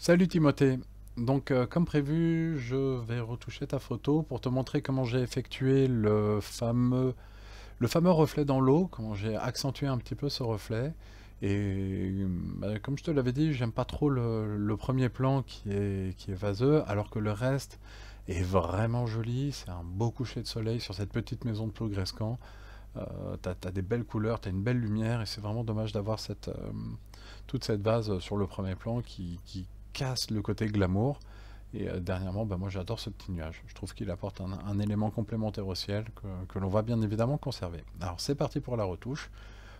Salut Timothée donc euh, comme prévu, je vais retoucher ta photo pour te montrer comment j'ai effectué le fameux, le fameux reflet dans l'eau, comment j'ai accentué un petit peu ce reflet. Et euh, bah, comme je te l'avais dit, j'aime pas trop le, premier plan qui est, qui est vaseux, alors que le reste est vraiment joli. C'est un beau coucher de soleil sur cette petite maison de Plougrescan. Euh, t'as as des belles couleurs, t'as une belle lumière, et c'est vraiment dommage d'avoir cette euh, toute cette vase sur le premier plan qui, qui casse le côté glamour. Et euh, dernièrement, bah, moi j'adore ce petit nuage. Je trouve qu'il apporte un, élément complémentaire au ciel que, l'on va bien évidemment conserver. Alors c'est parti pour la retouche.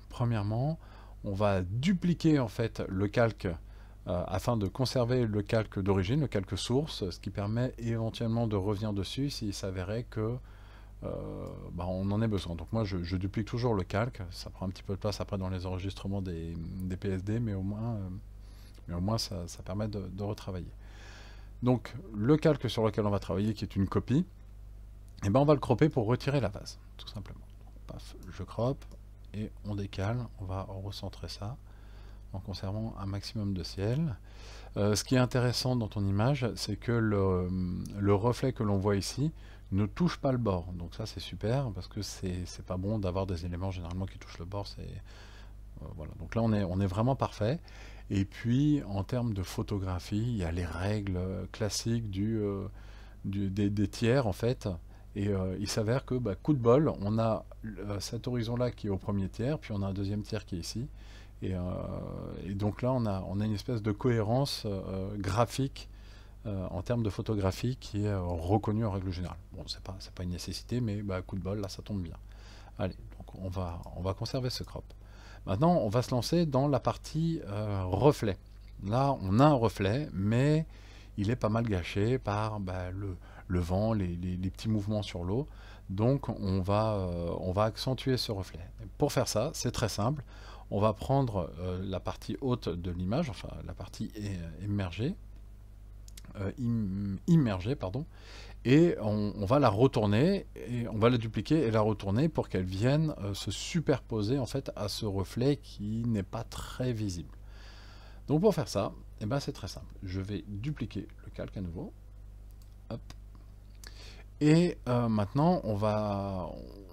Premièrement, on va dupliquer en fait le calque euh, afin de conserver le calque d'origine, le calque source, ce qui permet éventuellement de revenir dessus s'il s'avérait que euh, ben, on en ait besoin. Donc moi je, duplique toujours le calque, ça prend un petit peu de place après dans les enregistrements des, des PSD, mais au moins mais au moins, ça, permet de, retravailler. Donc, le calque sur lequel on va travailler, qui est une copie, eh ben on va le cropper pour retirer la base, tout simplement. je crop, et on décale, on va recentrer ça, en conservant un maximum de ciel. Euh, ce qui est intéressant dans ton image, c'est que le, reflet que l'on voit ici ne touche pas le bord. Donc ça c'est super, parce que c'est pas bon d'avoir des éléments généralement qui touchent le bord, c'est... Euh, voilà. Donc là on est vraiment parfait. Et puis, en termes de photographie, il y a les règles classiques du, euh, des, tiers, en fait. Et euh, il s'avère que, bah, coup de bol, on a euh, cet horizon-là qui est au premier tiers, puis on a un deuxième tiers qui est ici. Et, donc là, on a, on a, une espèce de cohérence graphique en termes de photographie qui est reconnue en règle générale. Bon, c'est pas, pas une nécessité, mais bah, coup de bol, là, ça tombe bien. Allez, donc on va, on va conserver ce crop. Maintenant, on va se lancer dans la partie euh, reflet. Là, on a un reflet, mais il est pas mal gâché par bah, le, vent, les, petits mouvements sur l'eau. Donc, euh, on va, accentuer ce reflet. pour faire ça, c'est très simple. On va prendre euh, la partie haute de l'image, enfin la partie émergée, euh, im, immergée, pardon, et on, va la retourner, et on va la dupliquer et la retourner pour qu'elle vienne euh, se superposer en fait à ce reflet qui n'est pas très visible. Donc pour faire ça, et eh ben c'est très simple. Je vais dupliquer le calque à nouveau. Et euh, maintenant, on va,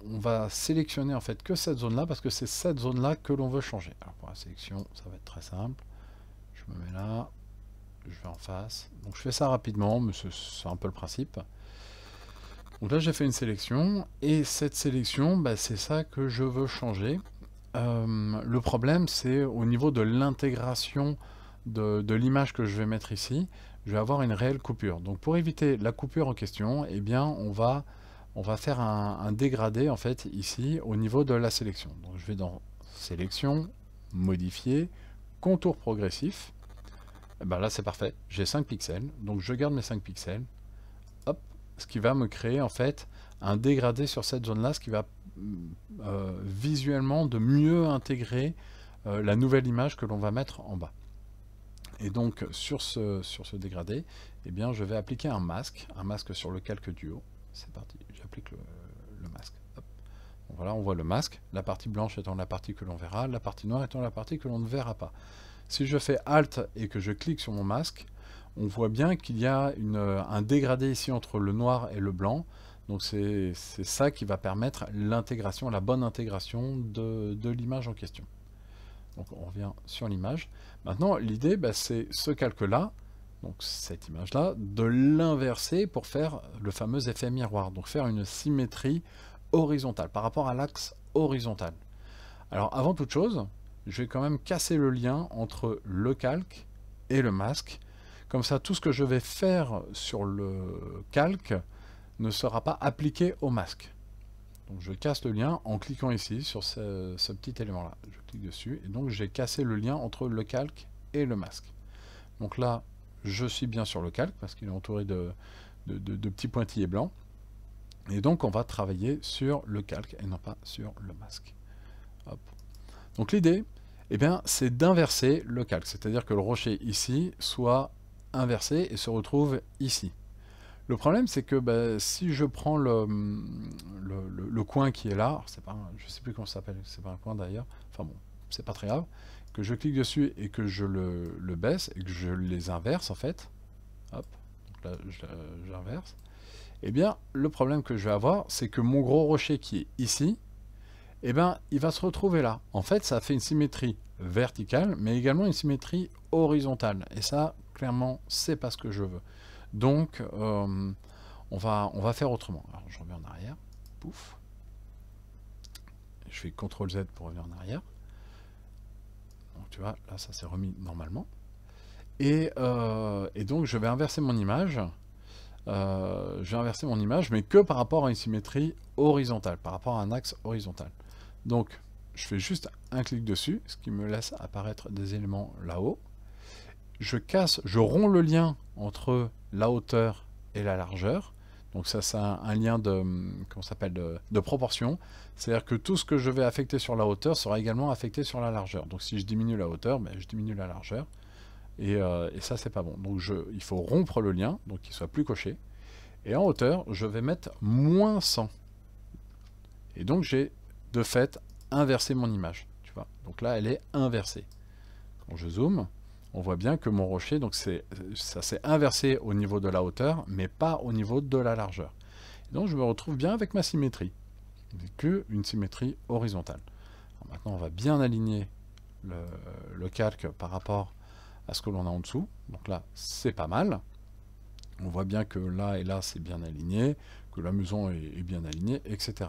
on va sélectionner en fait que cette zone-là, parce que c'est cette zone-là que l'on veut changer. Alors pour la sélection, ça va être très simple. Je me mets là, je vais en face. Donc je fais ça rapidement, mais c'est un peu le principe. Donc là j'ai fait une sélection, et cette sélection, bah, c'est ça que je veux changer. Euh, le problème c'est au niveau de l'intégration de, l'image que je vais mettre ici, je vais avoir une réelle coupure. Donc pour éviter la coupure en question, eh bien on va, on va faire un, dégradé en fait ici au niveau de la sélection. je vais dans sélection, modifier, contour progressif, et eh ben là, c'est parfait. J'ai 5 pixels. Donc, je garde mes 5 pixels. Hop. Ce qui va me créer, en fait, un dégradé sur cette zone-là, ce qui va euh, visuellement de mieux intégrer euh, la nouvelle image que l'on va mettre en bas. Et donc sur ce, sur ce dégradé, eh bien, je vais appliquer un masque, un masque sur le calque du haut. C'est parti, j'applique le, masque. voilà, on voit le masque, la partie blanche étant la partie que l'on verra, la partie noire étant la partie que l'on ne verra pas. Si je fais Alt et que je clique sur mon masque, on voit bien qu'il y a un dégradé ici entre le noir et le blanc. Donc c'est ça qui va permettre l'intégration, la bonne intégration de, l'image en question. Donc on revient sur l'image. Maintenant, l'idée, bah, c'est ce calque-là, donc cette image-là, de l'inverser pour faire le fameux effet miroir. Donc faire une symétrie horizontale par rapport à l'axe horizontal. Alors avant toute chose, je vais quand même casser le lien entre le calque et le masque. Comme ça, tout ce que je vais faire sur le calque ne sera pas appliqué au masque. Donc je casse le lien en cliquant ici sur ce, petit élément-là. Je clique dessus et donc j'ai cassé le lien entre le calque et le masque. Donc là, je suis bien sur le calque parce qu'il est entouré de, petits pointillés blancs. Et donc on va travailler sur le calque et non pas sur le masque. Donc l'idée, eh bien, c'est d'inverser le calque. C'est-à-dire que le rocher ici soit inversé et se retrouve ici. Le problème, c'est que bah, si je prends le, le, coin qui est là, c'est pas, je sais plus comment ça s'appelle, c'est pas un coin d'ailleurs, enfin bon, c'est pas très grave, que je clique dessus et que je le, baisse et que je les inverse en fait, hop, là j'inverse, et eh bien, le problème que je vais avoir, c'est que mon gros rocher qui est ici, et eh ben, il va se retrouver là. En fait, ça fait une symétrie verticale, mais également une symétrie horizontale. Et ça, clairement, c'est pas ce que je veux. Donc, euh, on, va, on va faire autrement. Alors, je reviens en arrière. Pouf. Je fais CTRL Z pour revenir en arrière. Donc, tu vois, là, ça s'est remis normalement. Et, euh, donc, je vais inverser mon image. Euh, je vais inverser mon image, mais que par rapport à une symétrie horizontale, par rapport à un axe horizontal. Donc, je fais juste un clic dessus, ce qui me laisse apparaître des éléments là-haut. Je casse, je romps le lien entre la hauteur et la largeur. Donc ça, c'est un, lien de, s'appelle, de, proportion. C'est-à-dire que tout ce que je vais affecter sur la hauteur sera également affecté sur la largeur. Donc si je diminue la hauteur, ben, je diminue la largeur. Euh, et, ça, c'est pas bon. Donc je, il faut rompre le lien, donc qu'il soit plus coché. Et en hauteur, je vais mettre moins 100. Et donc j'ai de fait inverser mon image. Tu vois donc là, elle est inversée. Quand je zoome, on voit bien que mon rocher, donc ça s'est inversé au niveau de la hauteur, mais pas au niveau de la largeur. donc je me retrouve bien avec ma symétrie, que une symétrie horizontale. maintenant, on va bien aligner le, calque par rapport à ce que l'on a en dessous. Donc là, c'est pas mal. On voit bien que là et là, c'est bien aligné, que la maison est bien alignée, etc.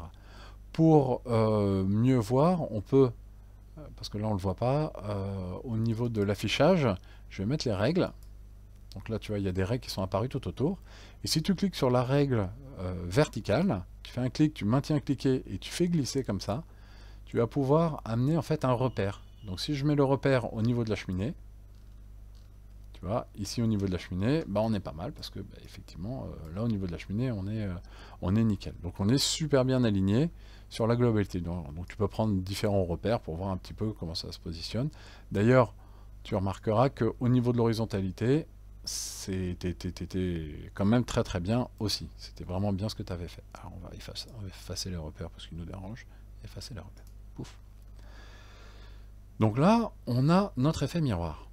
Pour euh, mieux voir, on peut, parce que là on le voit pas, euh, au niveau de l'affichage, je vais mettre les règles. Donc là tu vois, il y a des règles qui sont apparues tout autour. Et si tu cliques sur la règle euh, verticale, tu fais un clic, tu maintiens cliquer et tu fais glisser comme ça, tu vas pouvoir amener en fait un repère. Donc si je mets le repère au niveau de la cheminée, tu vois, ici au niveau de la cheminée, bah, on est pas mal parce que bah, effectivement, euh, là au niveau de la cheminée, on est, euh, on est nickel. Donc on est super bien aligné sur la globalité. Donc, tu peux prendre différents repères pour voir un petit peu comment ça se positionne. D'ailleurs, tu remarqueras qu'au niveau de l'horizontalité, c'était quand même très très bien aussi. C'était vraiment bien ce que tu avais fait. Alors on va, effacer, on va effacer les repères parce qu'ils nous dérangent. Effacer les repères. Pouf. Donc là, on a notre effet miroir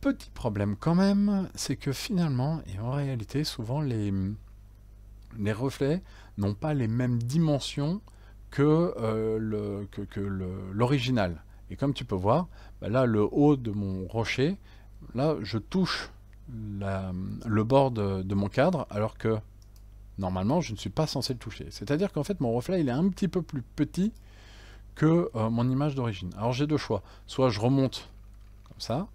petit problème quand même, c'est que finalement, et en réalité, souvent les, les reflets n'ont pas les mêmes dimensions que euh, l'original. Que, et comme tu peux voir, bah là, le haut de mon rocher, là, je touche le bord de, mon cadre, alors que normalement, je ne suis pas censé le toucher. C'est-à-dire qu'en fait, mon reflet, il est un petit peu plus petit que euh, mon image d'origine. Alors j'ai deux choix. Soit je remonte comme ça,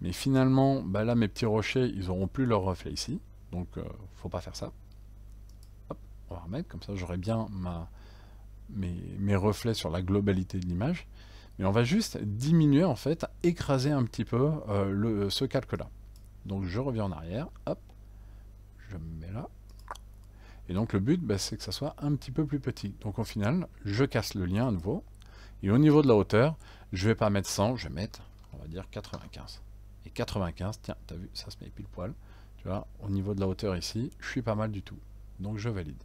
mais finalement, bah là, mes petits rochers, ils n'auront plus leur reflet ici. Donc, ne euh, faut pas faire ça. Hop, on va remettre, comme ça j'aurai bien mes, reflets sur la globalité de l'image. Mais on va juste diminuer, en fait, écraser un petit peu euh, ce calque-là. Donc, je reviens en arrière. Hop, je me mets là. Et donc, le but, bah, c'est que ça soit un petit peu plus petit. Donc, au final, je casse le lien à nouveau. Et au niveau de la hauteur, je ne vais pas mettre 100, je vais mettre, on va dire, 95 et 95. Tiens, t'as vu, ça se met pile poil. Tu vois, au niveau de la hauteur ici, je suis pas mal du tout. Donc je valide.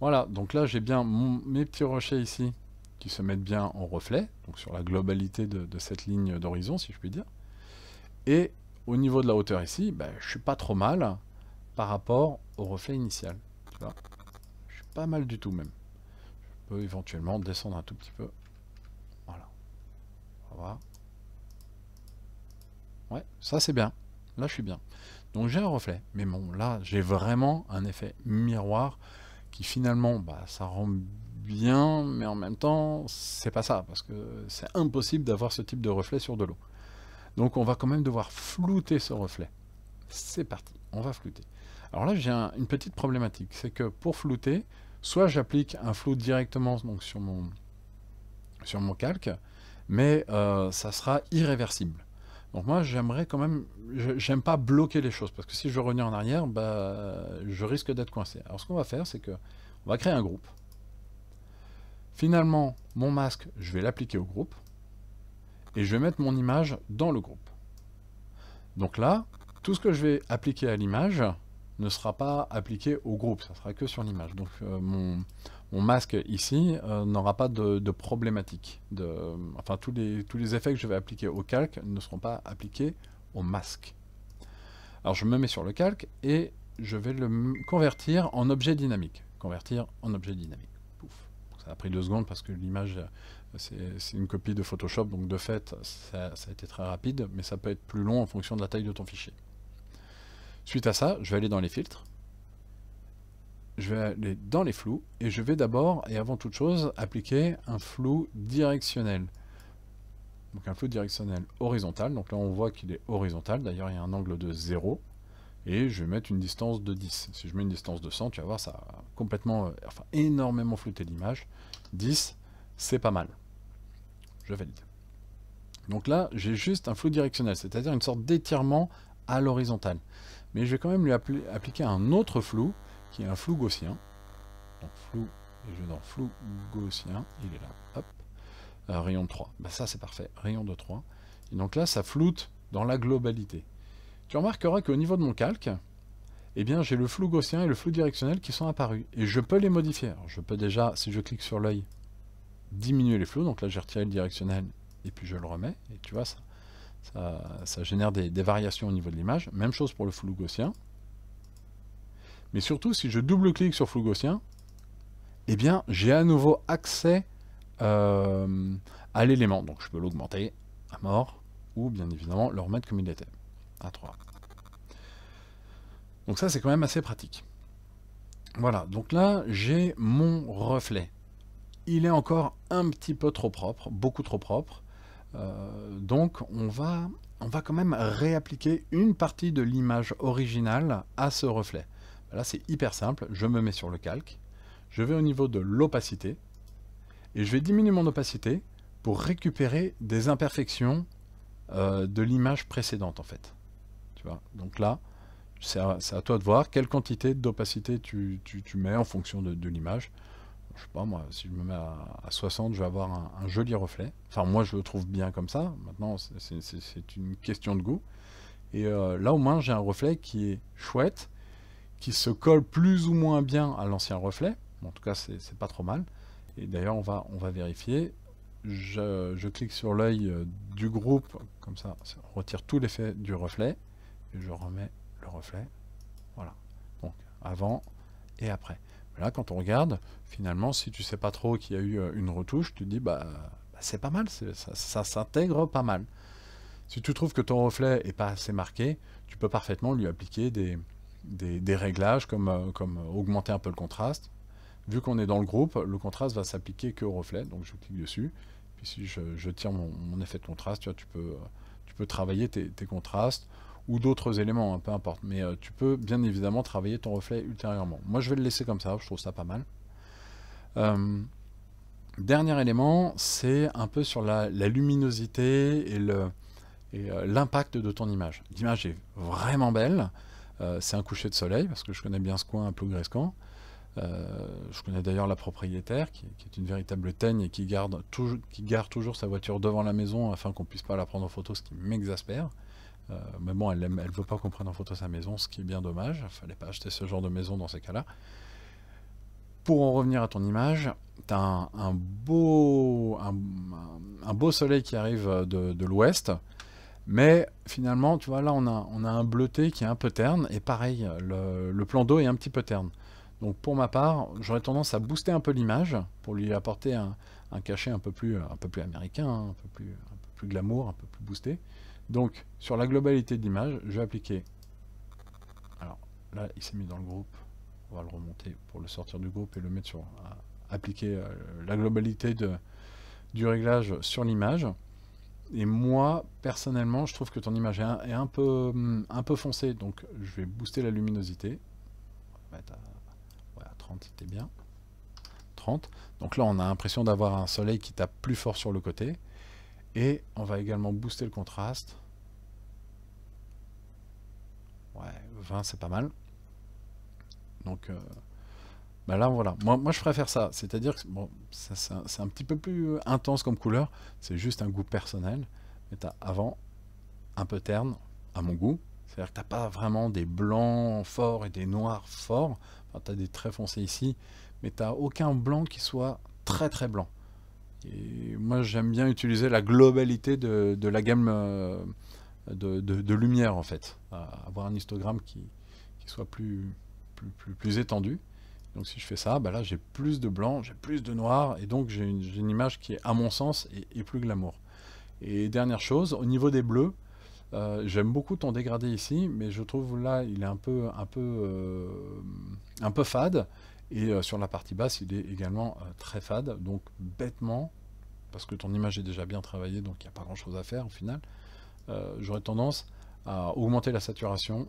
Voilà, donc là j'ai bien mes petits rochers ici qui se mettent bien en reflet, donc sur la globalité de, cette ligne d'horizon, si je puis dire. Et au niveau de la hauteur ici, bah, je suis pas trop mal par rapport au reflet initial. Tu vois je suis pas mal du tout même. Je peux éventuellement descendre un tout petit peu. Voilà. On va voir. Ouais, ça c'est bien. Là, je suis bien. Donc j'ai un reflet. Mais bon, là, j'ai vraiment un effet miroir qui finalement, bah, ça rend bien, mais en même temps, c'est pas ça, parce que c'est impossible d'avoir ce type de reflet sur de l'eau. Donc on va quand même devoir flouter ce reflet. C'est parti, on va flouter. Alors là, j'ai une petite problématique, c'est que pour flouter, soit j'applique un flou directement donc, sur, mon, sur mon calque, mais euh, ça sera irréversible. Donc moi, j'aimerais quand même, j'aime pas bloquer les choses, parce que si je reviens en arrière, bah, je risque d'être coincé. Alors ce qu'on va faire, c'est que on va créer un groupe. Finalement, mon masque, je vais l'appliquer au groupe, et je vais mettre mon image dans le groupe. Donc là, tout ce que je vais appliquer à l'image, ne sera pas appliqué au groupe, ça sera que sur l'image. Donc euh, mon, masque ici euh, n'aura pas de, problématique. enfin, tous les, tous les effets que je vais appliquer au calque ne seront pas appliqués au masque. Alors je me mets sur le calque et je vais le convertir en objet dynamique. Convertir en objet dynamique. Ça a pris deux secondes parce que l'image, euh, c'est une copie de Photoshop, donc de fait, ça a été très rapide, mais ça peut être plus long en fonction de la taille de ton fichier. Suite à ça, je vais aller dans les filtres. Je vais aller dans les flous et je vais d'abord et avant toute chose appliquer un flou directionnel. Donc un flou directionnel horizontal. Donc là on voit qu'il est horizontal. D'ailleurs il y a un angle de 0. Et je vais mettre une distance de 10. Si je mets une distance de 100, tu vas voir, ça a complètement, euh, enfin énormément flouté l'image. 10, c'est pas mal. Je valide. Donc là, j'ai juste un flou directionnel, c'est-à-dire une sorte d'étirement à l'horizontale mais je vais quand même lui appliquer un autre flou, qui est un flou gaussien. Donc flou, et je vais dans flou gaussien, il est là, hop, euh, rayon rayon 3. Ben ça c'est parfait, rayon de 3. Et donc là, ça floute dans la globalité. Tu remarqueras qu'au niveau de mon calque, eh bien j'ai le flou gaussien et le flou directionnel qui sont apparus. Et je peux les modifier. je peux déjà, si je clique sur l'œil, diminuer les flous. Donc là, j'ai retiré le directionnel et puis je le remets. Et tu vois, ça, ça, génère des, variations au niveau de l'image. Même chose pour le flou gaussien. Mais surtout, si je double-clique sur flou gaussien, eh bien, j'ai à nouveau accès euh, à l'élément. Donc, je peux l'augmenter à mort ou, bien évidemment, le remettre comme il était, à 3. Donc ça, c'est quand même assez pratique. Voilà, donc là, j'ai mon reflet. Il est encore un petit peu trop propre, beaucoup trop propre. Euh, donc on va, quand même réappliquer une partie de l'image originale à ce reflet. Là c'est hyper simple, je me mets sur le calque, je vais au niveau de l'opacité, et je vais diminuer mon opacité pour récupérer des imperfections euh, de l'image précédente en fait. Tu vois Donc là, c'est à, toi de voir quelle quantité d'opacité tu, mets en fonction de l'image je sais pas moi, si je me mets à, 60, je vais avoir un, joli reflet. Enfin, moi, je le trouve bien comme ça. Maintenant, c'est une question de goût. Et euh, là, au moins, j'ai un reflet qui est chouette, qui se colle plus ou moins bien à l'ancien reflet. en tout cas, c'est pas trop mal. Et d'ailleurs, on va, on va vérifier. Je, clique sur l'œil euh, du groupe, comme ça, on retire tout l'effet du reflet. Et je remets le reflet. Voilà. Donc, avant et après. Là, quand on regarde, finalement, si tu sais pas trop qu'il y a eu euh, une retouche, tu te dis, bah, bah, c'est pas mal, ça, s'intègre pas mal. Si tu trouves que ton reflet est pas assez marqué, tu peux parfaitement lui appliquer des, réglages euh, comme, augmenter un peu le contraste. Vu qu'on est dans le groupe, le contraste va s'appliquer que au reflet, donc je clique dessus. Puis si je, tire mon, effet de contraste, tu, peux, travailler tes contrastes ou d'autres éléments, hein, peu importe. Mais euh, tu peux bien évidemment travailler ton reflet ultérieurement. Moi, je vais le laisser comme ça, je trouve ça pas mal. Euh, dernier élément, c'est un peu sur la, luminosité et euh, l'impact de ton image. L'image est vraiment belle. c'est un coucher de soleil, parce que je connais bien ce coin un peu je connais d'ailleurs la propriétaire qui, est une véritable teigne et qui garde, toujours, qui garde toujours sa voiture devant la maison afin qu'on puisse pas la prendre en photo, ce qui m'exaspère. Euh, mais bon, elle ne veut pas qu'on prenne en photo sa maison, ce qui est bien dommage. Il Fallait pas acheter ce genre de maison dans ces cas-là. Pour en revenir à ton image, tu as un, beau, soleil qui arrive de, l'ouest. Mais finalement, tu vois, là, on a, un bleuté qui est un peu terne. Et pareil, le, plan d'eau est un petit peu terne. Donc pour ma part, j'aurais tendance à booster un peu l'image pour lui apporter un, cachet un peu plus, américain, plus, un peu plus glamour, un peu plus boosté. Donc, sur la globalité de l'image, je vais appliquer... Alors, là, il s'est mis dans le groupe. On va le remonter pour le sortir du groupe et le mettre sur... appliquer euh, la globalité du réglage sur l'image. Et moi, personnellement, je trouve que ton image est un, peu, hum, un foncée. Donc, je vais booster la luminosité. On va mettre à, à 30, c'était bien. 30. Donc là, on a l'impression d'avoir un soleil qui tape plus fort sur le côté. Et on va également booster le contraste ouais, 20 c'est pas mal. Donc euh, bah là voilà, moi, moi je préfère ça, c'est-à-dire que c'est un, petit peu plus intense comme couleur, c'est juste un goût personnel, mais t'as avant un peu terne à mon goût, c'est-à-dire que t'as pas vraiment des blancs forts et des noirs forts, enfin, t'as des très foncés ici, mais t'as aucun blanc qui soit très très blanc. Et moi j'aime bien utiliser la globalité de, de la gamme euh, de, lumière en fait, avoir un histogramme qui, soit plus, plus, plus, étendu. Donc si je fais ça, bah là j'ai plus de blanc, j'ai plus de noir, et donc j'ai une, image qui est à mon sens et, plus glamour. Et dernière chose, au niveau des bleus, euh, j'aime beaucoup ton dégradé ici, mais je trouve là il est un peu, un peu, euh, un peu fade, et euh, sur la partie basse il est également très fade, donc bêtement, parce que ton image est déjà bien travaillée, donc il n'y a pas grand chose à faire au final, euh, j'aurais tendance à augmenter la saturation.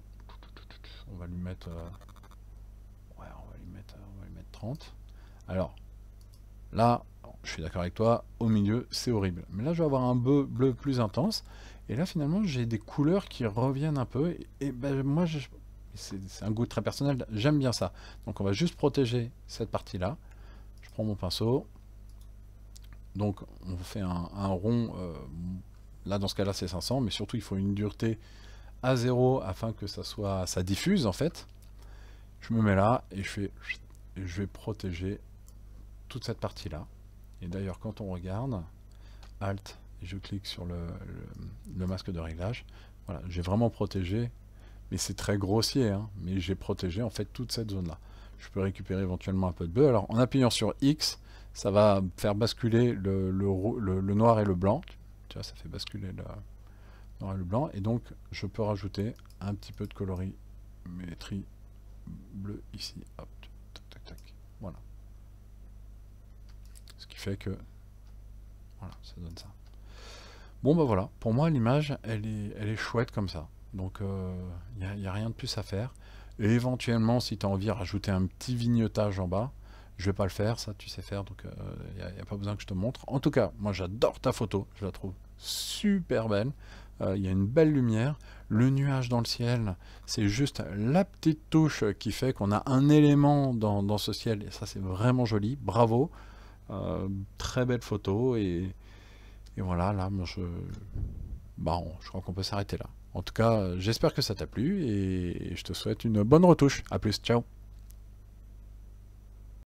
On va lui mettre, euh, on va lui mettre, 30. Euh, Alors là, je suis d'accord avec toi, au milieu, c'est horrible. Mais là, je vais avoir un bleu, plus intense. Et là, finalement, j'ai des couleurs qui reviennent un peu. Et, ben, moi, c'est un goût très personnel, j'aime bien ça. Donc, on va juste protéger cette partie-là. Je prends mon pinceau. Donc, on fait un, rond. Là, dans ce cas-là, c'est 500, mais surtout, il faut une dureté à zéro afin que ça soit, ça diffuse en fait. Je me mets là et je fais, je vais protéger toute cette partie-là. Et d'ailleurs, quand on regarde, Alt, je clique sur le, masque de réglage. Voilà, j'ai vraiment protégé, mais c'est très grossier, hein, mais j'ai protégé en fait toute cette zone-là. Je peux récupérer éventuellement un peu de bleu. Alors, en appuyant sur X, ça va faire basculer le, le noir et le blanc ça fait basculer le le blanc. Et donc, je peux rajouter un petit peu de colorimétrie bleu ici. Hop, tac, tac, Voilà. Ce qui fait que... Voilà, ça donne ça. Bon, ben voilà. Pour moi, l'image, elle est, elle est chouette comme ça. Donc, il euh, n'y a, rien de plus à faire. Et éventuellement, si tu as envie, rajouter un petit vignettage en bas. Je vais pas le faire, ça tu sais faire, donc il euh, y n'y a, pas besoin que je te montre. En tout cas, moi j'adore ta photo, je la trouve super belle. Il euh, y a une belle lumière, le nuage dans le ciel, c'est juste la petite touche qui fait qu'on a un élément dans, ce ciel, et ça c'est vraiment joli, bravo, euh, très belle photo, et, voilà, là, je, bah, je crois qu'on peut s'arrêter là. En tout cas, j'espère que ça t'a plu, et, et je te souhaite une bonne retouche. A plus, ciao